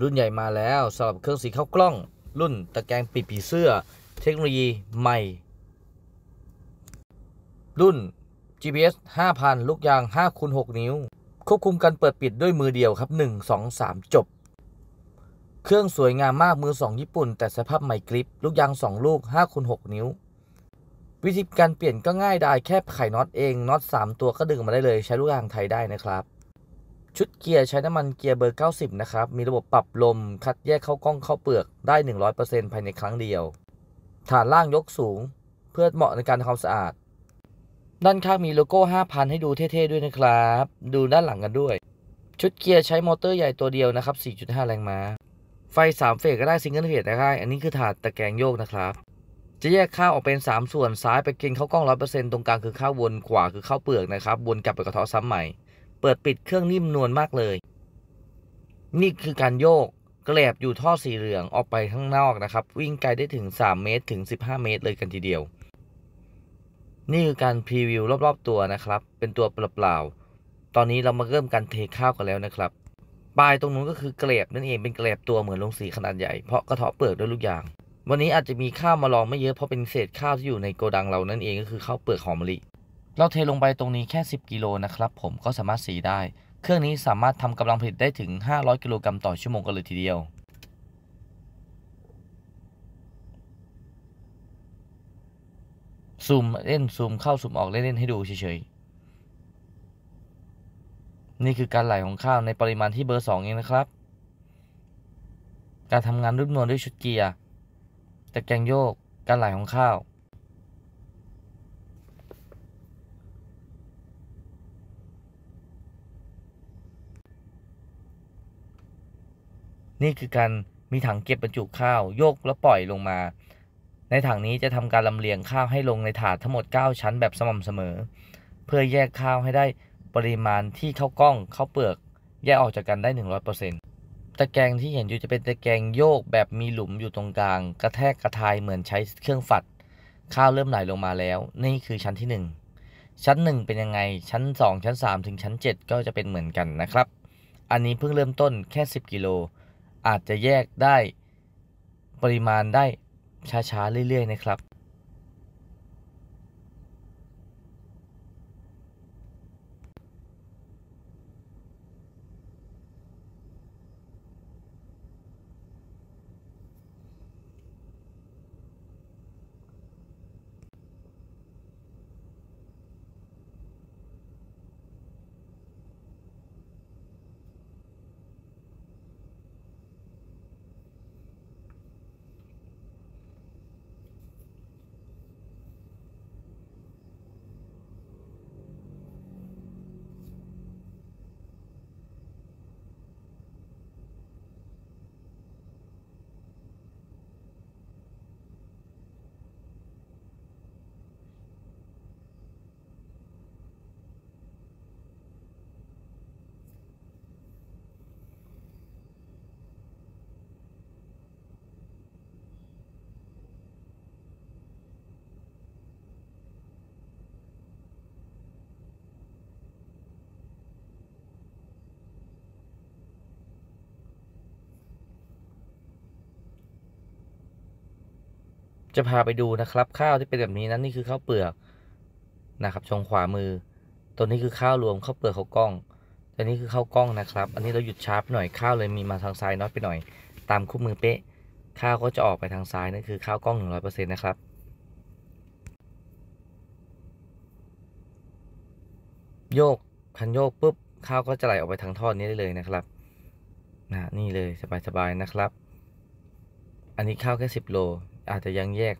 รุ่นใหญ่มาแล้วสำหรับเครื่องสีข้าวกล้อง รุ่นตะแกรงปิดผีเสื้อเทคโนโลยีใหม่ รุ่น GPS 5000 ลูกยาง5คูณ6นิ้ว ควบคุมการเปิดปิดด้วยมือเดียวครับ 1 2 3 จบ เครื่องสวยงามมากมือ2ญี่ปุ่นแต่สภาพใหม่กริปลูกยาง 2 ลูก5คูณ6นิ้ว วิธีการเปลี่ยนก็ง่ายดายแค่ไขน็อตเองน็อต3 ตัวก็ดึงมาได้เลยใช้ลูกยางไทยได้นะครับชุดเกียร์ใช้น้ำมันเกียร์เบอร์ 90 นะครับ มีระบบปรับลม คัดแยกเข้ากล้องเข้าเปลือกได้ 100%ภายในครั้งเดียว ฐานล่างยกสูง เพื่อเหมาะในการทำความสะอาด ด้านข้างมีโลโก้ 5000 ให้ดูเท่ๆด้วยนะครับ ดูด้านหลังกันด้วย ชุดเกียร์ใช้มอเตอร์ใหญ่ตัวเดียวนะครับ 4.5 แรงม้า ไฟ 3 เฟสก็ได้ซิงเกิลเฟสก็ได้ อันนี้คือถาดตะแกรงโยกนะครับ จะแยกข้าวออกเป็น 3 ส่วนซ้ายไปกินข้าวกล้อง 100%ตรงกลางคือข้าววนขวาคือข้าวเปลือกนะครับวนกลับไปกระเทาะซ้ำใหม่เปิดปิดเครื่องนิ่มนวลมากเลย นี่คือการโยก แกลบอยู่ท่อสีเหลืองออกไปข้างนอกนะครับ วิ่งไกลได้ถึง 3 เมตร ถึง 15 เมตรเลยกันทีเดียว นี่คือการพรีวิวรอบ ๆ ตัวนะครับ เป็นตัวเปล่า ๆ ตอนนี้เรามาเริ่มการเทข้าวกันแล้วนะครับปลายตรงนู้นก็คือแกลบนั่นเองเป็นแกลบตัวเหมือนลงสีขนาดใหญ่ เพราะกระเทาะเปลือกด้วยลูกยาง วันนี้อาจจะมีข้าวมาลองไม่เยอะเพราะเป็นเศษข้าวที่อยู่ในโกดังเรานั่นเองก็คือข้าวเปลือกหอมมะลิเราเทลงไปตรงนี้แค่ 10 กิโลนะครับผมก็สามารถสีได้ เครื่องนี้สามารถทำกำลังผลิตได้ถึง 500กิโลกรัมต่อชั่วโมงกันเลยทีเดียว ซูมเล่นซูมเข้าซูมออกเล่นๆให้ดูเฉยๆ นี่คือการไหลของข้าวในปริมาณที่เบอร์ 2 เองนะครับ การทำงานรุ่นนวลด้วยชุดเกียร์ตะแกรงโยกการไหลของข้าวนี่คือการมีถังเก็บบรรจุข้าวโยกแล้วปล่อยลงมา ในถังนี้จะทำการลำเลียงข้าวให้ลงในถาดทั้งหมด 9 ชั้นแบบสม่ำเสมอ เพื่อแยกข้าวให้ได้ปริมาณที่ข้าวกล้องข้าวเปลือก แยกออกจากกันได้100%ตะแกรงที่เห็นอยู่จะเป็นตะแกรงโยกแบบมีหลุมอยู่ตรงกลาง กระแทกกระทายเหมือนใช้เครื่องฝัด ข้าวเริ่มไหลลงมาแล้ว นี่คือชั้นที่ 1 ชั้น 1 เป็นยังไงชั้น 2 ชั้น 3 ถึงชั้น 7 ก็จะเป็นเหมือนกันนะครับ อันนี้เพิ่งเริ่มต้นแค่10กิโลอาจจะแยกได้ปริมาณได้ช้าๆ เรื่อยๆนะครับจะพาไปดูนะครับ ข้าวที่เป็นแบบนี้นั้นนี่คือข้าวเปลือกนะครับชงขวามือ ตัวนี้คือข้าวรวมข้าวเปลือกข้าวกล้อง ตัวนี้คือข้าวกล้องนะครับ อันนี้เราหยุดชาร์ปหน่อยข้าวเลยมีมาทางซ้ายน้อยไปหน่อย ตามคู่มือเป๊ะ ข้าวก็จะออกไปทางซ้ายนั่นคือข้าวกล้องหนึ่งร้อยเปอร์เซ็นต์นะครับ โยกคันโยกปุ๊บ ข้าวก็จะไหลออกไปทางท่อนนี้ได้เลยนะครับนะนี่เลยสบายๆนะครับ อันนี้ข้าวแค่สิบโลอาจจะยังแยก